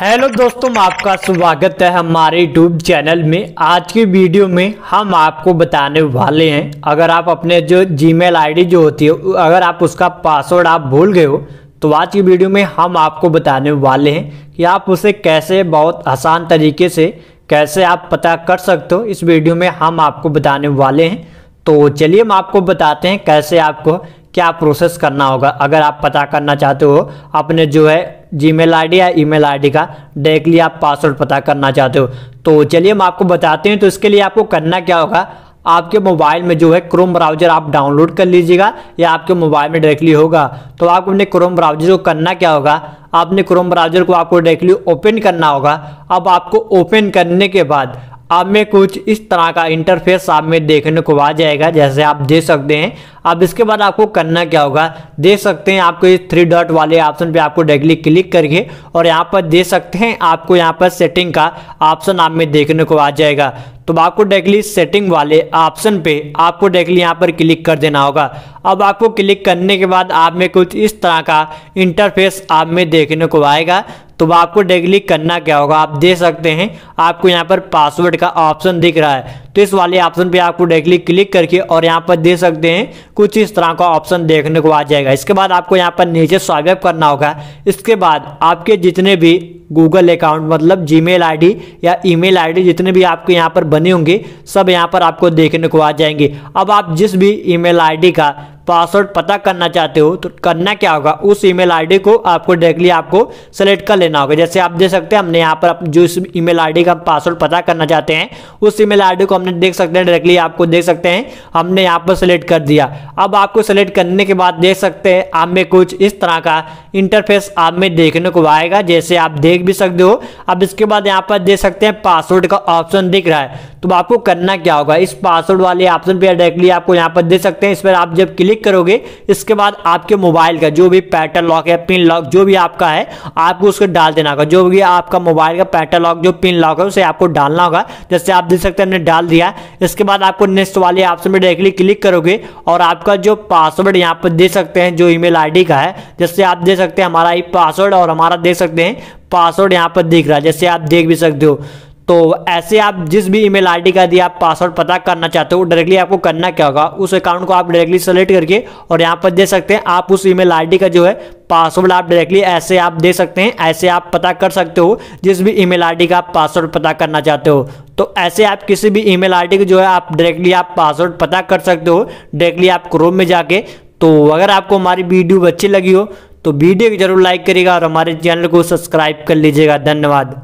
hello दोस्तों आपका स्वागत है हमारे यूट्यूब चैनल में आज की वीडियो में हम आपको बताने वाले हैं अगर आप अपने जो जीमेल आईडी जो होती है अगर आप उसका पासवर्ड आप भूल गए हो तो आज की वीडियो में हम आपको बताने वाले हैं कि आप उसे कैसे बहुत आसान तरीके से कैसे आप पता कर सकते हो इस वीडियो में हम आपको बताने वाले हैं तो चलिए हम आपको बताते हैं कैसे आपको क्या प्रोसेस करना होगा अगर आप पता करना चाहते हो अपने जो है जीमेल आईडी या ईमेल आईडी का डायरेक्टली आप पासवर्ड पता करना चाहते हो तो चलिए हम आपको बताते हैं तो इसके लिए आपको करना क्या होगा आपके मोबाइल में जो है क्रोम ब्राउजर आप डाउनलोड कर लीजिएगा या आपके मोबाइल में डायरेक्टली होगा तो आपको अपने क्रोम ब्राउजर को करना क्या होगा आपने क्रोम ब्राउजर को आपको डायरेक्टली ओपन करना होगा अब आपको ओपन करने के बाद आप में कुछ इस तरह का इंटरफेस आप में देखने को आ जाएगा जैसे आप देख सकते हैं अब इसके बाद आपको करना क्या होगा देख सकते हैं आपको इस थ्री डॉट वाले ऑप्शन पे आपको डायरेक्टली क्लिक करके और यहाँ पर देख सकते हैं आपको यहाँ पर सेटिंग का ऑप्शन आप में देखने को आ जाएगा तो आपको डायरेक्टली सेटिंग वाले ऑप्शन पे आपको डायरेक्टली यहाँ पर क्लिक कर देना होगा अब आपको क्लिक करने के बाद आप में कुछ इस तरह का इंटरफेस आप में देखने को आएगा तो आपको डायरेक्टली करना क्या होगा आप दे सकते हैं आपको यहाँ पर पासवर्ड का ऑप्शन दिख रहा है तो इस वाले ऑप्शन पे आपको डायरेक्टली क्लिक करके और यहाँ पर दे सकते हैं कुछ इस तरह का ऑप्शन देखने को आ जाएगा इसके बाद आपको यहाँ पर नीचे स्वाइप करना होगा इसके बाद आपके जितने भी गूगल अकाउंट मतलब जी मेल या ई मेल जितने भी आपके यहाँ पर बने होंगे सब यहाँ पर आपको देखने को आ जाएंगे अब आप जिस भी ई मेल का पासवर्ड पता करना चाहते हो तो करना क्या होगा उस ईमेल आईडी को आपको डायरेक्टली आपको सेलेक्ट कर लेना होगा जैसे आप देख सकते हैं हमने यहाँ पर जो इस ईमेल आईडी का पासवर्ड पता करना चाहते हैं उस ईमेल आईडी को हमने देख सकते हैं डायरेक्टली आपको देख सकते हैं हमने यहाँ पर सेलेक्ट कर दिया अब आपको सेलेक्ट करने के बाद देख सकते हैं आप में कुछ इस तरह का इंटरफेस आप में देखने को आएगा जैसे आप देख भी सकते हो अब इसके बाद यहाँ पर देख सकते हैं पासवर्ड का ऑप्शन दिख रहा है तो आपको करना क्या होगा इस पासवर्ड वाले ऑप्शन पर डायरेक्टली आपको यहाँ पर देख सकते हैं इस पर आप जब क्लिक क्लिक करोगे इसके बाद आपके मोबाइल का जो भी पैटर्न लॉक है पिन लॉक जो भी आपका है आपको उसको डाल देना होगा जो भी आपका मोबाइल का पैटर्न लॉक जो पिन लॉक है उसे आपको डालना होगा जैसे आप देख सकते हैं हमने डाल दिया इसके बाद आपको नेक्स्ट वाले ऑप्शन में डायरेक्टली क्लिक करोगे और आपका जो पासवर्ड यहाँ पर दे सकते हैं जो ईमेल आईडी का है जैसे आप दे सकते हैं हमारा ही पासवर्ड और हमारा देख सकते हैं पासवर्ड यहाँ पर दिख रहा है जैसे आप देख भी सकते हो तो ऐसे आप जिस भी ईमेल आईडी का दिया आप पासवर्ड पता करना चाहते हो डायरेक्टली आपको करना क्या होगा उस अकाउंट को आप डायरेक्टली सेलेक्ट करके और यहाँ पर दे सकते हैं आप उस ईमेल आईडी का जो है पासवर्ड आप डायरेक्टली ऐसे आप दे सकते हैं ऐसे आप पता कर सकते हो जिस भी ईमेल आईडी का आप पासवर्ड पता करना चाहते हो तो ऐसे आप किसी भी ईमेल आईडी का जो है आप डायरेक्टली आप पासवर्ड पता कर सकते हो डायरेक्टली आप क्रोम में जाके तो अगर आपको हमारी वीडियो अच्छी लगी हो तो वीडियो को जरूर लाइक करिएगा और हमारे चैनल को सब्सक्राइब कर लीजिएगा धन्यवाद